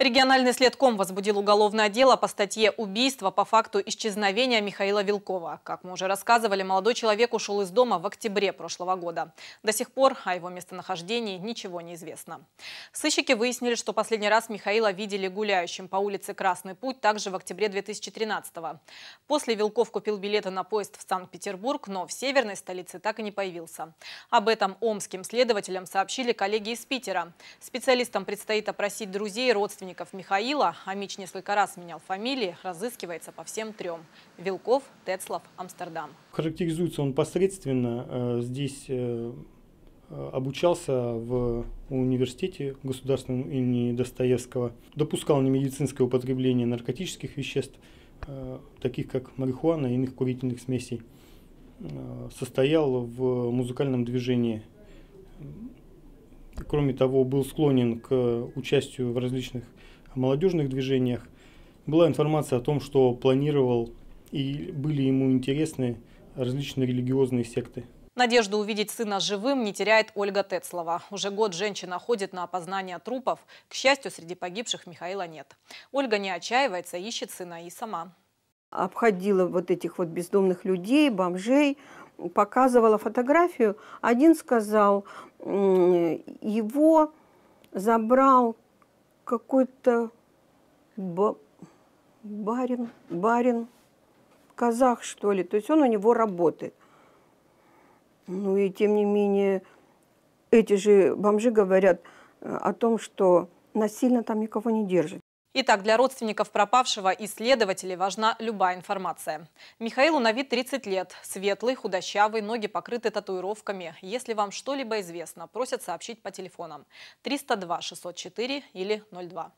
Региональный следком возбудил уголовное дело по статье «Убийство по факту исчезновения Михаила Вилкова». Как мы уже рассказывали, молодой человек ушел из дома в октябре прошлого года. До сих пор о его местонахождении ничего не известно. Сыщики выяснили, что последний раз Михаила видели гуляющим по улице Красный Путь также в октябре 2013-го. После Вилков купил билеты на поезд в Санкт-Петербург, но в северной столице так и не появился. Об этом омским следователям сообщили коллеги из Питера. Специалистам предстоит опросить друзей, родственников родственников Михаила, Амич Мич несколько раз менял фамилии, разыскивается по всем трем. Вилков, Тецлов, Амстердам. Характеризуется он посредственно. Э, здесь э, э, обучался в университете государственном имени Достоевского, допускал немедицинское употребление наркотических веществ, таких как марихуана и иных курительных смесей, состоял в музыкальном движении – кроме того, был склонен к участию в различных молодежных движениях. Была информация о том, что планировал и были ему интересны различные религиозные секты. Надежду увидеть сына живым не теряет Ольга Тецлова. Уже год женщина ходит на опознание трупов. К счастью, среди погибших Михаила нет. Ольга не отчаивается, ищет сына и сама. Обходила вот этих вот бездомных людей, бомжей, показывала фотографию, один сказал, его забрал какой-то барин, барин, казах, что ли. То есть он у него работает. Ну и тем не менее, эти же бомжи говорят о том, что насильно там никого не держат. Итак, для родственников пропавшего и следователей важна любая информация. Михаилу на вид 30 лет. Светлый, худощавый, ноги покрыты татуировками. Если вам что-либо известно, просят сообщить по телефонам 302-604 или 02.